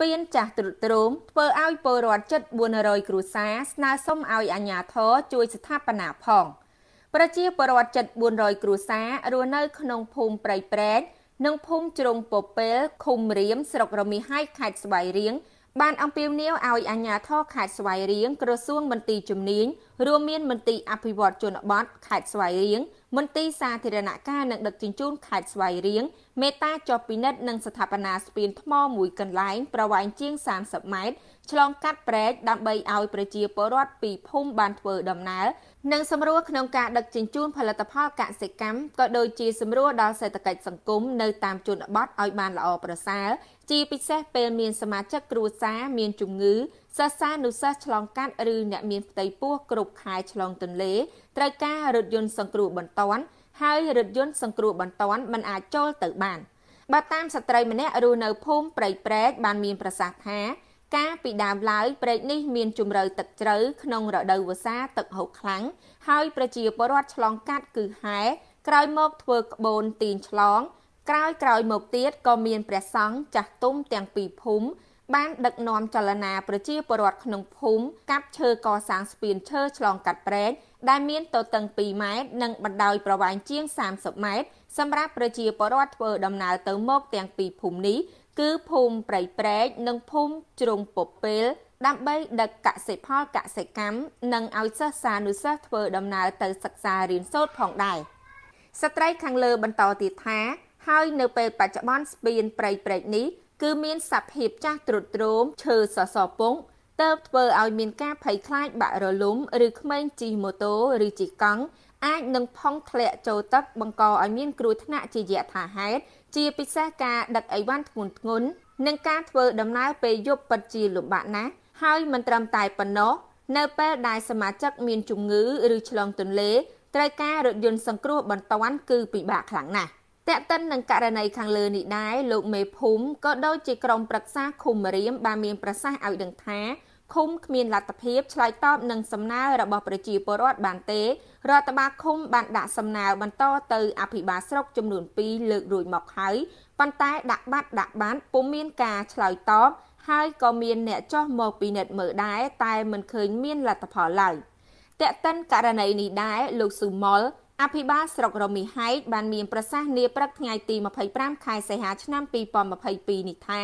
ស្ពានចាស់ទ្រុឌទ្រោមធ្វើឲ្យពលរដ្ឋជិត400គ្រួសារស្នើសុំឲ្យអាជ្ញាធរជួយស្ថាបនាផង ប្រជាពលរដ្ឋជិត400គ្រួសាររស់នៅក្នុងភូមិព្រៃព្រែកនិងភូមិជ្រុងពពែលឃុំរៀមស្រុករមាសហៃខេត្តស្វាយរៀងបានអំពាវនាវឲ្យអាជ្ញាធរខេត្តស្វាយរៀងក្រសួងមន្ទីរជំនាញរួមមានមន្ទីរអភិវឌ្ឍជនបទខេត្តស្វាយរៀងមន្ទីរសាធារណការនិងដឹកជញ្ជូនខេត្តស្វាយរៀងមេត្តាចុះពិនិត្យនិងស្ថាបនាស្ពានថ្មមួយកន្លែងប្រវែងជាង30ម៉ែត្រឆ្លងកាត់ព្រែកដើម្បីឲ្យប្រជាពលរដ្ឋពីភូមិបានធ្វើដំណើរនិងសម្រួលក្នុងការដឹកជញ្ជូនផលិតផលកសិកម្មក៏ដូចជាសម្រួលដល់សេដ្ឋកិច្ចសង្គមនៅតាមជនបទឲ្យបានល្អប្រសើរជាពិសេសពេលមានសមាជិកគ្រួសារមានជំងឺសិស្សានុសិស្សឆ្លងកាត់ឬអ្នកមានផ្ទៃពោះគ្រប់ខែឆ្លងទន្លេត្រូវការរថយន្តសង្គ្រោះបន្ទាន់ហើយរថយន្តសង្គ្រោះបន្ទាន់មិនអាចចូលទៅបានបើតាមស្ត្រីម្នាក់រស់នៅភូមិព្រៃព្រែកបានមានប្រសាសន៍ថាកាលពីដើមឡើយព្រែកនេះមានជម្រៅទឹកជ្រៅក្នុងរដូវវស្សាទឹកហូរខ្លាំងហើយប្រជាពលរដ្ឋឆ្លងកាត់គឺហែក្រោយមកធ្វើក្បូនទីនឆ្លងក្រោយក្រោយមកទៀតក៏មានព្រះសង្ឃចាស់ទុំទាំងពីរភូមិបានដឹកនាំចលនាប្រជាពលរដ្ឋក្នុងភូមិកាប់ឈើកសាងស្ពានឈើឆ្លងកាត់ព្រែកដែលមានទទឹង2ម៉ែត្រនិងបណ្ដោយប្រវែងជាង30ម៉ែត្រសម្រាប់ប្រជាពលរដ្ឋធ្វើដំណើរទៅមកទាំងពីរភូមិនេះគឺភូមិប្រៃព្រែកនិងភូមិជ្រុងពពេលដើម្បីដឹកកសិផលកសិកម្មនិងឲ្យសិស្សានុសិស្សធ្វើ ដំណើរទៅសិក្សារៀនសូត្រផងដែរស្ត្រីខាងលើបន្តទៀតថាហើយនៅពេលបច្ចុប្បន្នស្ពានព្រៃព្រែកនេះគឺមានសភាពចាស់ទ្រុឌទ្រោមឈើសសពងទៅធ្វើឲ្យមានការភ័យខ្លាចបាក់រលំឬក្មេងជិះម៉ូតូឬជិះកង់អាចនឹងផុងធ្លាក់ចូលទឹកបង្កឲ្យមានគ្រោះថ្នាក់ជាយថាហេតុជាពិសេសការដឹកអីវ៉ាន់ធ្ងន់ធ្ងរនិងការធ្វើដំណើរពេលយប់ពិតជាលំបាកណាស់ហើយមិនត្រឹមតែប៉ុណ្ណោះនៅពេលដែលសមាជិកមានជំងឺឬឆ្លងទន្លេត្រូវការរថយន្តសង្គ្រោះបន្ទាន់គឺពិបាកខ្លាំងណាស់តកតិននឹងករណីខាងលើនេះដែរលោកមេភូមិក៏ដូចជាក្រុមប្រឹក្សាឃុំរៀមបានមានប្រសាសន៍ឲ្យដឹងថាឃុំគ្មានលទ្ធភាពឆ្លើយតបនឹងសំណើរបស់ប្រជាពលរដ្ឋបានទេរដ្ឋបាលឃុំបានដាក់សំណើបន្តទៅអភិបាលស្រុកចំនួន2លើករួចមកហើយប៉ុន្តែដាក់បាត់ដាក់បានពុំមានការឆ្លើយតបហើយក៏មានអ្នកចោះមកពិនិត្យមើលដែរតែមិនឃើញមានលទ្ធផលឡើយតកតិនករណីនេះដែរលោកស៊ូម៉ុលអភិបាលស្រុករមីហែកបានមានប្រសាសន៍នាព្រឹកថ្ងៃទី25ខែសីហាឆ្នាំ2022នេះថា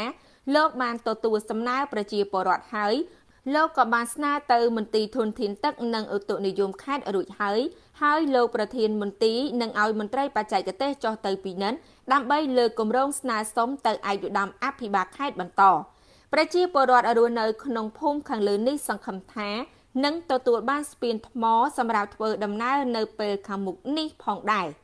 លោកបានទទួលសំណើប្រជាពលរដ្ឋហើយលោកក៏បានស្នើទៅមន្ទីរធនធាន ទឹកនិងឧតុនិយមខេត្តរួចហើយហើយលោកប្រធានមន្ទីរនឹងឲ្យមន្ត្រីបច្ចេកទេសចុះទៅពិនិត្យដើម្បីលើកគម្រោងស្នើសុំទៅឯកឧត្តមអភិបាលខេត្តបន្តប្រជាពលរដ្ឋរស់នៅ ក្នុងភូមិខាងលើនេះសង្ឃឹមថានិងទទួលបានស្ពានថ្មសម្រាប់ធ្វើដំណើរនៅពេលខាងមុខនេះផងដែរ។